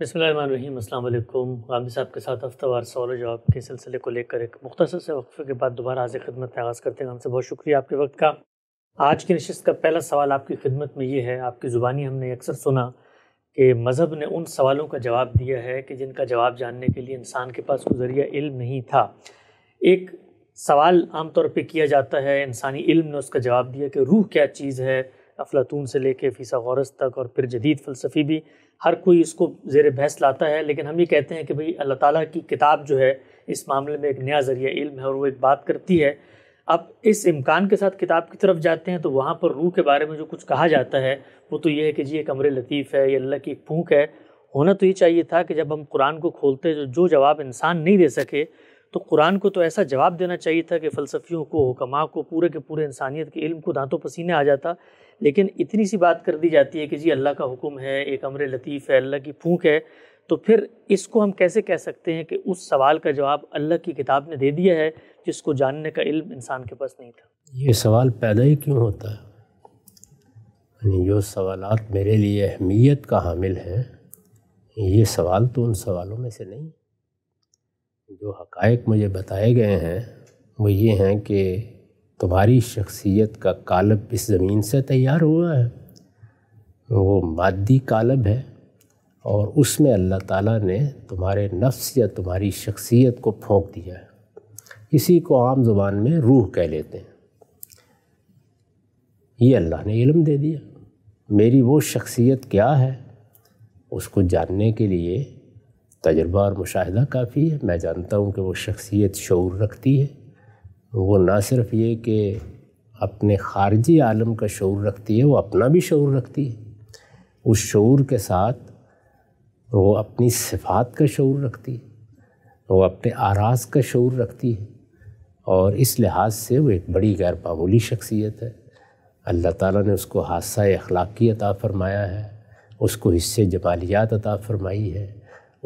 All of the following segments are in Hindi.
बसमीम अल्लाम गामदी साहब के साथ हफ्तावार सवाल जवाब के सिलसिले को लेकर एक मुख्तर से वक्फे के बाद दोबारा आज खदमत का आगाज़ करते हैं हमसे बहुत शुक्रिया आपके वक्त का आज की नशस्त का पहला सवाल आपकी खिदमत में ये है आपकी ज़ुबानी हमने अक्सर सुना कि मज़हब ने उन सवालों का जवाब दिया है कि जिनका जवाब जानने के लिए इंसान के पास कोई ज़रिया इल्म नहीं था एक सवाल आमतौर पर किया जाता है इंसानी इल्म ने उसका जवाब दिया कि रूह क्या चीज़ है अफलातून से लेके फ़ीसा गौरस तक और फिर जदीद फ़लसफ़ी भी हर कोई इसको जेर बहस लाता है लेकिन हम ये कहते हैं कि भाई अल्लाह ताला की किताब जो है इस मामले में एक नया ज़रिया इल्म है और वो एक बात करती है अब इस इम्कान के साथ किताब की तरफ जाते हैं तो वहाँ पर रूह के बारे में जो कुछ कहा जाता है वो तो ये है कि जी एक अमर लतीफ़ है ये अल्लाह की एक फूँक है होना तो ये चाहिए था कि जब हम कुरान को खोलते हैं जो जवाब इंसान नहीं दे सके तो कुरान को तो ऐसा जवाब देना चाहिए था कि फ़लसफियों को हुकमा को पूरे के पूरे इंसानियत के इल्म को दांतों पसीने आ जाता लेकिन इतनी सी बात कर दी जाती है कि जी अल्लाह का हुक्म है एक अमर लतीफ़ है अल्लाह की फूक है तो फिर इसको हम कैसे कह सकते हैं कि उस सवाल का जवाब अल्लाह की किताब ने दे दिया है जिसको जानने का इल्म इंसान के पास नहीं था ये सवाल पैदा ही क्यों होता है जो सवाल मेरे लिए अहमियत का हामिल है ये सवाल तो उन सवालों में से नहीं जो हकायक मुझे बताए गए हैं वो ये हैं कि तुम्हारी शख्सियत का कालब इस ज़मीन से तैयार हुआ है वो मादी कालब है और उसमें अल्लाह ताला ने तुम्हारे नफ्स या तुम्हारी शख्सियत को फोंक दिया है इसी को आम ज़ुबान में रूह कह लेते हैं ये अल्लाह ने इलम दे दिया मेरी वो शख्सियत क्या है उसको जानने के लिए तजर्बा और मुशाह काफ़ी है मैं जानता हूँ कि वो शख्सियत शौर रखती है वो ना सिर्फ ये कि अपने ख़ारजी आलम का शूर रखती है वो अपना भी शूर रखती है उस शूर के साथ वो अपनी सिफात का शूर रखती है वो अपने आराज का शूर रखती है और इस लिहाज से वो एक बड़ी गैर मामूली शख्सियत है अल्लाह ताला ने उसको हादसा अखलाकी अता फ़रमाया है उसको हिस्से जमालियात अता फ़रमाई है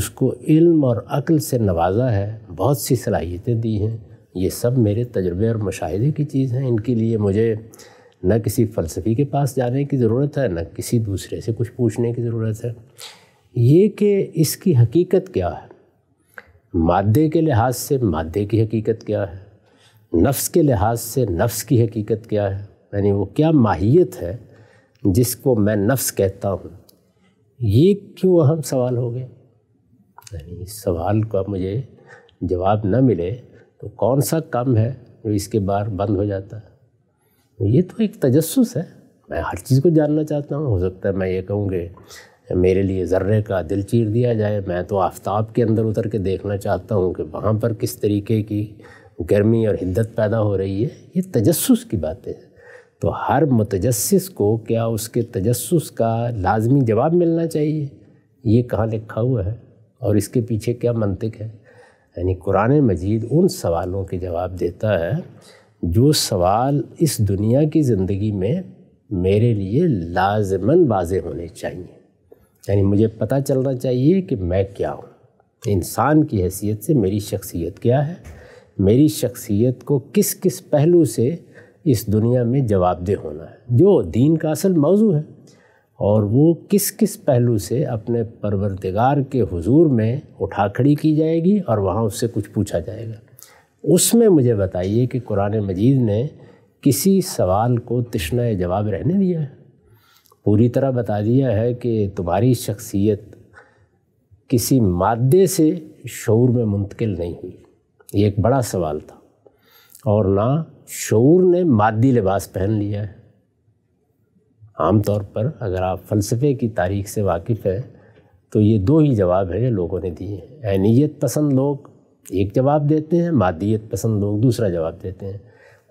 उसको इल्म और अक्ल से नवाजा है बहुत सी सलाहियतें दी हैं ये सब मेरे तजर्बे और मुशाहे की चीज़ हैं इनके लिए मुझे न किसी फ़लसफ़ी के पास जाने की ज़रूरत है न किसी दूसरे से कुछ पूछने की ज़रूरत है ये कि इसकी हकीकत क्या है मादे के लिहाज से मादे की हकीकत क्या है नफ्स के लिहाज से नफ्स की हकीकत क्या है यानी वो क्या माहियत है जिसको मैं नफ्स कहता हूँ ये क्यों अहम सवाल हो गए यानी इस सवाल का मुझे जवाब न मिले तो कौन सा काम है जो इसके बाहर बंद हो जाता है तो ये तो एक तजस्स है मैं हर चीज़ को जानना चाहता हूँ हो सकता है मैं ये कहूँगे मेरे लिए ज़र्रे का दिल चीर दिया जाए मैं तो आफ्ताब के अंदर उतर के देखना चाहता हूँ कि वहाँ पर किस तरीके की गर्मी और हिद्दत पैदा हो रही है ये तजस्स की बातें हैं तो हर मुतजस को क्या उसके तजस्स का लाजमी जवाब मिलना चाहिए ये कहाँ लिखा हुआ है और इसके पीछे क्या मनतिक है यानी कुरान मजीद उन सवालों के जवाब देता है जो सवाल इस दुनिया की ज़िंदगी में मेरे लिए लाजमन बाज़े होने चाहिए यानी मुझे पता चलना चाहिए कि मैं क्या हूँ इंसान की हैसियत से मेरी शख्सियत क्या है मेरी शख्सियत को किस किस पहलू से इस दुनिया में जवाबदेह होना है जो दीन का असल मौजू है और वो किस किस पहलू से अपने परवरदिगार के हुजूर में उठा खड़ी की जाएगी और वहाँ उससे कुछ पूछा जाएगा उसमें मुझे बताइए कि कुरान मजीद ने किसी सवाल को तश्न जवाब रहने दिया है पूरी तरह बता दिया है कि तुम्हारी शख्सियत किसी मादे से शूर में मुंतकिल नहीं हुई ये एक बड़ा सवाल था और ना शूर ने मादी लिबास पहन लिया है आम तौर पर अगर आप फ़लसफ़े की तारीख से वाकिफ़ हैं तो ये दो ही जवाब हैं जो लोगों ने दिए हैं अहनीत पसंद लोग एक जवाब देते हैं मादियत पसंद लोग दूसरा जवाब देते हैं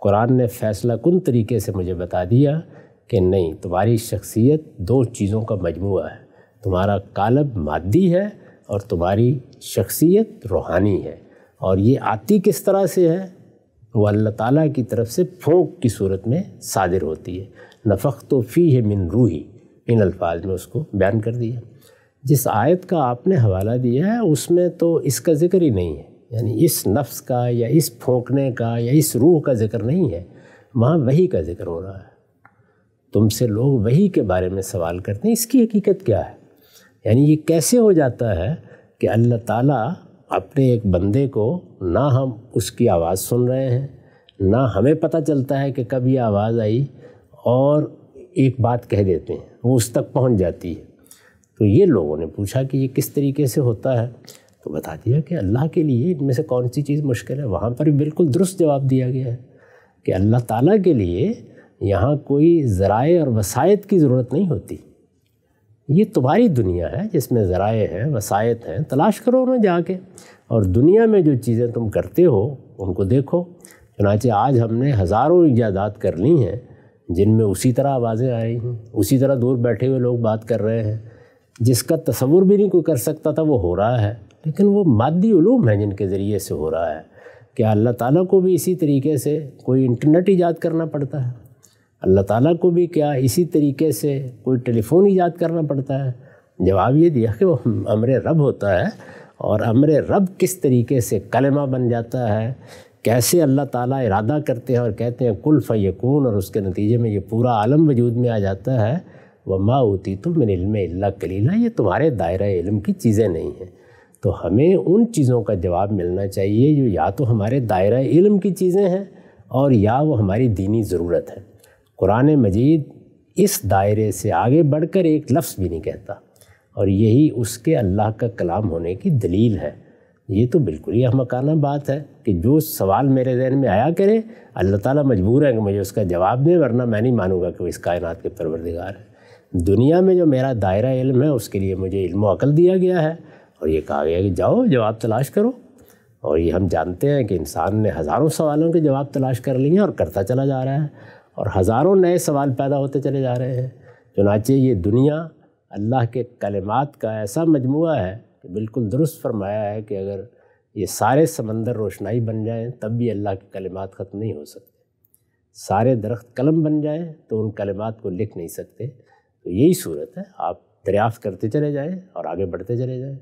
कुरान ने फ़ैसला कन तरीके से मुझे बता दिया कि नहीं तुम्हारी शख्सियत दो चीज़ों का मजमू है तुम्हारा कालब मादी है और तुम्हारी शख्सियत रूहानी है और ये आती किस तरह से है वो अल्लाह ताला की तरफ से फोंक की सूरत में सादिर होती है नफ़क तो फ़ी है मिन रूही इन अल्फाज में उसको बयान कर दिया जिस आयत का आपने हवाला दिया है उसमें तो इसका ज़िक्र ही नहीं है यानी इस नफ्स का या इस फोंकने का या इस रूह का ज़िक्र नहीं है वहाँ वही का ज़िक्र हो रहा है तुमसे लोग वही के बारे में सवाल करते हैं इसकी हकीकत क्या है यानी ये कैसे हो जाता है कि अल्लाह ताला अपने एक बंदे को ना हम उसकी आवाज़ सुन रहे हैं ना हमें पता चलता है कि कब ये आवाज़ आई और एक बात कह देते हैं वो उस तक पहुंच जाती है तो ये लोगों ने पूछा कि ये किस तरीके से होता है तो बता दिया कि अल्लाह के लिए इनमें से कौन सी चीज़ मुश्किल है वहाँ पर भी बिल्कुल दुरुस्त जवाब दिया गया है कि अल्लाह ताला के लिए यहाँ कोई ज़राए और वसायत की ज़रूरत नहीं होती ये तुम्हारी दुनिया है जिसमें ज़राए हैं वसायत हैं तलाश करो उन्हें जाके और दुनिया में जो चीज़ें तुम करते हो उनको देखो चनाचे आज हमने हज़ारों ईजादात कर ली हैं जिनमें उसी तरह आवाज़ें आ रही हैं उसी तरह दूर बैठे हुए लोग बात कर रहे हैं जिसका तस्वुर भी नहीं कोई कर सकता था वो हो रहा है लेकिन वो मादी ूम है जिनके ज़रिए से हो रहा है क्या अल्लाह ताला को भी इसी तरीके से कोई इंटरनेट ईजाद करना पड़ता है अल्लाह ताला को भी क्या इसी तरीके से कोई टेलीफ़ोन ईजाद करना पड़ता है जवाब ये दिया कि वो अमर रब होता है और अमर रब किस तरीके से कलमा बन जाता है कैसे अल्लाह ताला इरादा करते हैं और कहते हैं कुल फ़ैकून और उसके नतीजे में ये पूरा आलम वजूद में आ जाता है व माँ होती तो मिन इल्म अल्ला कलीला ये तुम्हारे दायरा इल्म की चीज़ें नहीं हैं तो हमें उन चीज़ों का जवाब मिलना चाहिए जो या तो हमारे दायरा इल्म की चीज़ें हैं और या वो हमारी दीनी ज़रूरत है कुरान मजीद इस दायरे से आगे बढ़कर एक लफ्ज़ भी नहीं कहता और यही उसके अल्लाह का कलाम होने की दलील है ये तो बिल्कुल ही अहमकाना बात है कि जो सवाल मेरे जहन में आया करे अल्लाह ताला मजबूर है कि मुझे उसका जवाब दे वरना मैं नहीं मानूंगा कि वो इस कायनात के परवरदिगार है दुनिया में जो मेरा दायरा इल्म है उसके लिए मुझे इल्म अकल दिया गया है और ये कहा गया कि जाओ जवाब तलाश करो और ये हम जानते हैं कि इंसान ने हज़ारों सवालों के जवाब तलाश कर लिए हैं और करता चला जा रहा है और हज़ारों नए सवाल पैदा होते चले जा रहे हैं चुनाचे ये दुनिया अल्लाह के कलमात का ऐसा मजमू है कि बिल्कुल दुरुस्त फरमाया है कि अगर ये सारे समंदर रोशनाई बन जाएं तब भी अल्लाह के कलिमात ख़त्म नहीं हो सकते सारे दरख्त कलम बन जाएं तो उन कलिमात को लिख नहीं सकते तो यही सूरत है आप दरियाफ्त करते चले जाएं और आगे बढ़ते चले जाएं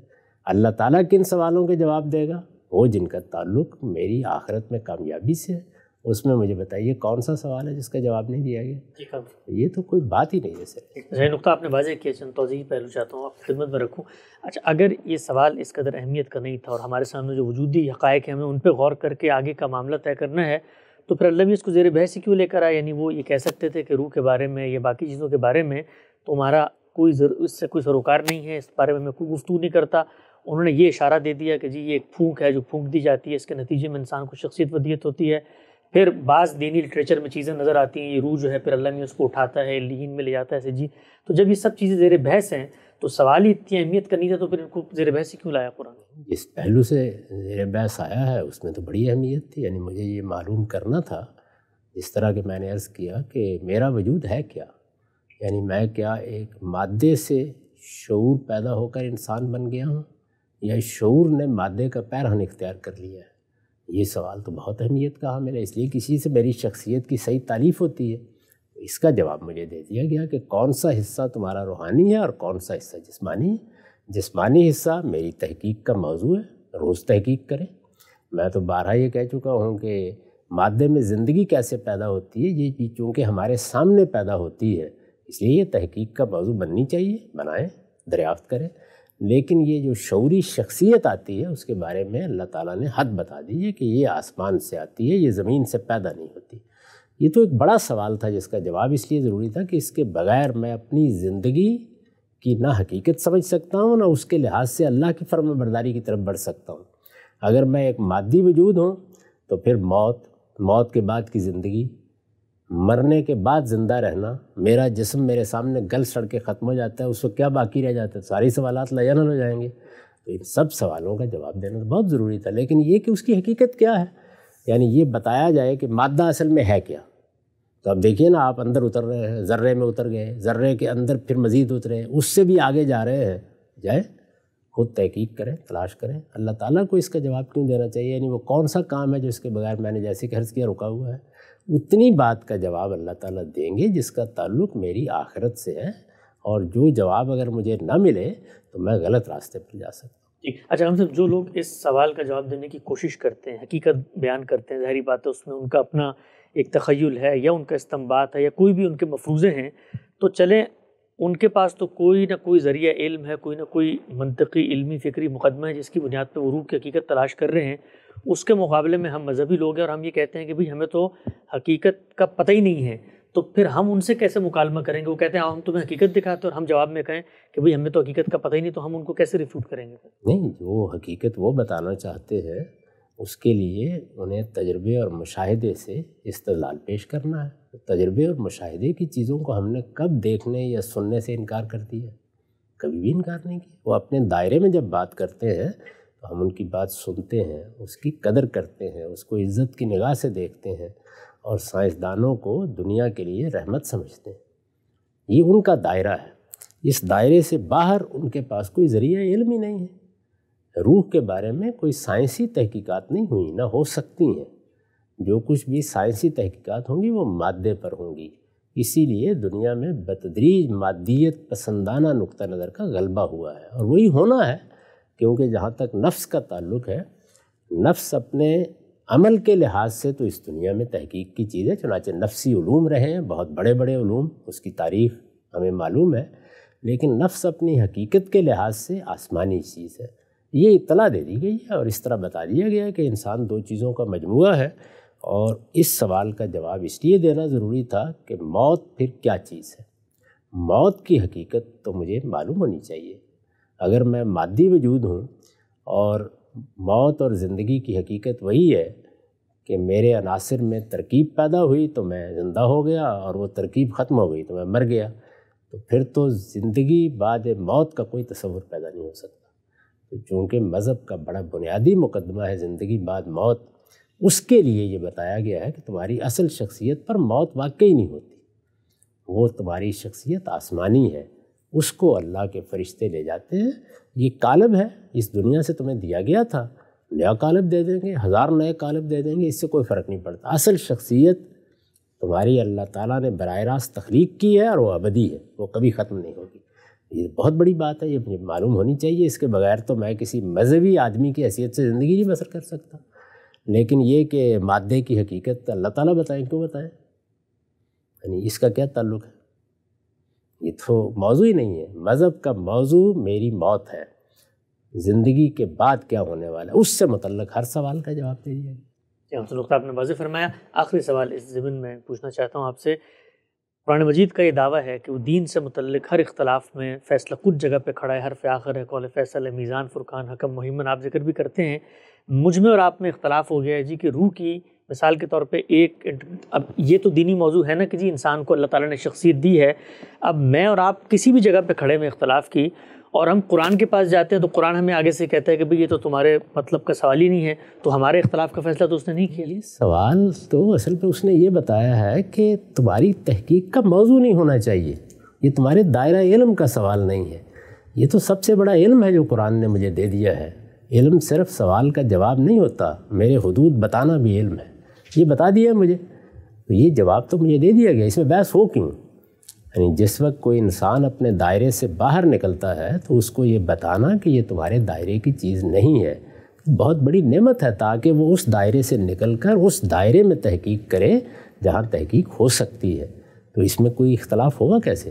अल्लाह ताला किन सवालों के जवाब देगा वो जिनका ताल्लुक मेरी आखरत में कामयाबी से है उसमें मुझे बताइए कौन सा सवाल है जिसका जवाब नहीं दिया गया ये तो कोई बात ही नहीं है सर जय नुकता आपने वाजह किया चंद तोजी पहलू चाहता हूँ आप खिदमत में रखूँ अच्छा अगर ये सवाल इस कदर अहमियत का नहीं था और हमारे सामने जो वजूदी हक़ायक हैं हमें उन पर गौर करके आगे का मामला तय करना है तो फिर अल्लाह भी इसको जेर बहस क्यों लेकर आए यानी वो ये कह सकते थे कि रूह के बारे में या बाकी चीज़ों के बारे में तो हमारा कोई इससे कोई सरोकार नहीं है इस बारे में मैं कोई गुफ्तू नहीं करता उन्होंने ये इशारा दे दिया कि जी ये एक फूंक है जो फूंक दी जाती है इसके नतीजे में इंसान को शख्सियत वदियत होती है फिर बाज़ दीनी लिटरेचर में चीज़ें नज़र आती हैं ये रूह जो है फिर अल्लाह में उसको उठाता है लीन में ले जाता है जी तो जब ये सब चीज़ें जेर बहस हैं तो सवाल ही इतनी अहमियत का नहीं था तो फिर इनको जेर बहस ही क्यों लाया कुरान जिस पहलू से जेर बहस आया है उसमें तो बड़ी अहमियत थी यानी मुझे ये मालूम करना था इस तरह के मैंने अर्ज़ किया कि मेरा वजूद है क्या यानी मैं क्या एक मादे से शूर पैदा होकर इंसान बन गया हूँ या शूर ने मादे का पैरहन इख्तियार कर लिया है ये सवाल तो बहुत अहमियत का है मेरा इसलिए किसी से मेरी शख्सियत की सही तारीफ होती है इसका जवाब मुझे दे दिया गया कि कौन सा हिस्सा तुम्हारा रूहानी है और कौन सा हिस्सा जिसमानी है जिसमानी हिस्सा मेरी तहकीक का मौजू है रोज़ तहकीक करें मैं तो बारह ये कह चुका हूँ कि मादे में ज़िंदगी कैसे पैदा होती है ये चीज़ चूँकि हमारे सामने पैदा होती है इसलिए ये तहकीक का मौजू बननी चाहिए बनाएँ दरियाफ्त करें लेकिन ये जो शौरी शख्सियत आती है उसके बारे में अल्लाह ताला ने हद बता दी है कि ये आसमान से आती है ये ज़मीन से पैदा नहीं होती ये तो एक बड़ा सवाल था जिसका जवाब इसलिए ज़रूरी था कि इसके बगैर मैं अपनी ज़िंदगी की ना हकीकत समझ सकता हूँ ना उसके लिहाज से अल्लाह की फर्म बरदारी की तरफ बढ़ सकता हूँ अगर मैं एक मादी वजूद हूँ तो फिर मौत मौत के बाद की ज़िंदगी मरने के बाद ज़िंदा रहना मेरा जिसम मेरे सामने गल सड़ के ख़त्म हो जाता है उसको क्या बाकी रह जाता है सारे सवाल लजन हो जाएंगे तो इन सब सवालों का जवाब देना तो बहुत ज़रूरी था लेकिन ये कि उसकी हकीकत क्या है यानी ये बताया जाए कि मादा असल में है क्या तो अब देखिए ना आप अंदर उतर रहे हैं जर्रे में उतर गए जर्रे के अंदर फिर मज़ीद उतरे उससे भी आगे जा रहे हैं जाए खुद तहकीक करें तलाश करें अल्लाह ताला को इसका जवाब क्यों देना चाहिए यानी वो कौन सा काम है जो इसके बगैर मैंने जैसे कि किया रुका हुआ है उतनी बात का जवाब अल्लाह ताला देंगे जिसका ताल्लुक मेरी आखिरत से है और जो जवाब अगर मुझे ना मिले तो मैं गलत रास्ते पर जा सकता हूँ जी अच्छा हम सब जो लोग इस सवाल का जवाब देने की कोशिश करते हैं हकीकत बयान करते हैं जहरी बात है उसमें उनका अपना एक तखयल है या उनका इस्तेमाल है या कोई भी उनके मफरूज़े हैं तो चलें उनके पास तो कोई ना कोई ज़रिया इल्म है कोई ना कोई मनतकी इल्मी फ़िक्री मुकदमा है जिसकी बुनियाद पर वरूब की हकीकत तलाश कर रहे हैं उसके मुकाबले में हम मजहबी लोग हैं और हम ये कहते हैं कि भाई हमें तो हकीकत का पता ही नहीं है तो फिर हम उनसे कैसे मुकालमा करेंगे वो कहते हैं हाँ, हम तुम्हें हकीकत दिखाते और हम जवाब में कहें कि भाई हमें तो हकीकत का पता ही नहीं तो हम उनको कैसे रिफ्यूट करेंगे नहीं जो हकीकत वो बताना चाहते हैं उसके लिए उन्हें तजर्बे और मुशाहदे से इस्तेलाल पेश करना है तजर्बे और मुशाहदे की चीज़ों को हमने कब देखने या सुनने से इनकार कर दिया कभी भी इनकार नहीं किया वो अपने दायरे में जब बात करते हैं तो हम उनकी बात सुनते हैं उसकी कदर करते हैं उसको इज़्ज़त की निगाह से देखते हैं और साइंसदानों को दुनिया के लिए रहमत समझते हैं ये उनका दायरा है इस दायरे से बाहर उनके पास कोई ज़रिया इल्म ही नहीं है रूह के बारे में कोई साइंसी तहकीकात नहीं हुई ना हो सकती हैं जो कुछ भी साइंसी तहकीकात होंगी वो मादे पर होंगी इसीलिए दुनिया में बतदरीज मादियत पसंदाना नुक़ नज़र का गलबा हुआ है और वही होना है क्योंकि जहाँ तक नफ्स का ताल्लुक है नफ्स अपने अमल के लिहाज से तो इस दुनिया में तहकीक की चीज़ है चुनाचे नफसी ूम रहे हैं बहुत बड़े बड़े ूम उसकी तारीफ़ हमें मालूम है लेकिन नफ्स अपनी हकीकत के लिहाज से आसमानी चीज़ है ये इतला दे दी गई है और इस तरह बता दिया गया है कि इंसान दो चीज़ों का मजमू है और इस सवाल का जवाब इसलिए देना ज़रूरी था कि मौत फिर क्या चीज़ है मौत की हकीकत तो मुझे मालूम होनी चाहिए अगर मैं मादी वजूद हूँ और मौत और ज़िंदगी की हकीकत वही है कि मेरे अनासर में तरकीब पैदा हुई तो मैं ज़िंदा हो गया और वो तरकीब ख़त्म हो गई तो मैं मर गया तो फिर तो ज़िंदगी बाद मौत का कोई तस्वुर पैदा नहीं हो सकता तो चूँकि मज़हब का बड़ा बुनियादी मुकदमा है ज़िंदगी बाद मौत उसके लिए ये बताया गया है कि तुम्हारी असल शख्सियत पर मौत वाकई नहीं होती वो तुम्हारी शख्सियत आसमानी है उसको अल्लाह के फरिश्ते ले जाते हैं ये कालब है इस दुनिया से तुम्हें दिया गया था नया कालब दे देंगे हज़ार नए कालब दे देंगे इससे कोई फ़र्क नहीं पड़ता असल शख्सियत तुम्हारी अल्लाह ताला ने बर रास्त तख्लीक की है और वो अबदी है वो कभी ख़त्म नहीं होगी ये बहुत बड़ी बात है ये मुझे मालूम होनी चाहिए इसके बगैर तो मैं किसी मजहबी आदमी की हैसियत से ज़िंदगी नहीं बसर कर सकता लेकिन ये कि मादे की हकीकत अल्लाह ताला बताएं क्यों बताएं यानी इसका क्या ताल्लुक़ है ये तो मौजू ही नहीं है मज़हब का मौजू मेरी मौत है ज़िंदगी के बाद क्या होने वाला है उससे मतलब हर सवाल का जवाब दे दिया हमसलुख्ता तो आपने वाजी फरमाया आखिरी सवाल इस ज़मीन में पूछना चाहता हूँ आपसे पुरानी मजीद का ये दावा है कि वो दीन से मतलब हर इख्तलाफ में फ़ैसला कुछ जगह पे खड़ा है हर फ़ाखर आखिर है कौल फ़ैसल है मीज़ान फ़ुरक़ान हकम मुहिमन आप जिक्र भी करते हैं मुझ में और आप में इख्तलाफ हो गया है जी कि रूह की मिसाल के तौर पे एक अब ये तो दीनी मौजू है ना कि जी इंसान को अल्लाह ताला ने शख्सियत दी है अब मैं और आप किसी भी जगह पे खड़े में इख्तलाफ की और हम कुरान के पास जाते हैं तो कुरान हमें आगे से कहता है कि भाई ये तो तुम्हारे मतलब का सवाल ही नहीं है तो हमारे इख्तलाफ का फैसला तो उसने नहीं किया सवाल तो असल पर उसने ये बताया है कि तुम्हारी तहकीक का मौजू नहीं होना चाहिए ये तुम्हारे दायरा इलम का सवाल नहीं है ये तो सबसे बड़ा इलम है जो कुरान ने मुझे दे दिया है इलम सिर्फ सवाल का जवाब नहीं होता मेरे हदूद बताना भी इल्म है ये बता दिया मुझे तो ये जवाब तो मुझे दे दिया गया इसमें बहस हो क्यों यानी जिस वक्त कोई इंसान अपने दायरे से बाहर निकलता है तो उसको ये बताना कि ये तुम्हारे दायरे की चीज़ नहीं है बहुत बड़ी नेमत है ताकि वो उस दायरे से निकल कर उस दायरे में तहकीक करे जहाँ तहकीक हो सकती है तो इसमें कोई इख्तलाफ होगा कैसे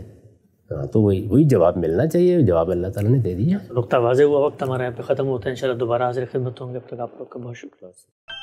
हाँ तो वही वही जवाब मिलना चाहिए जवाब अल्लाह ताला ने दे दिया नुकता वाजे हुआ वक्त हमारे यहाँ पे ख़त्म होता है इंशाल्लाह दोबारा हाजिर खिदमत होंगे अब तक आप लोग का बहुत शुक्रिया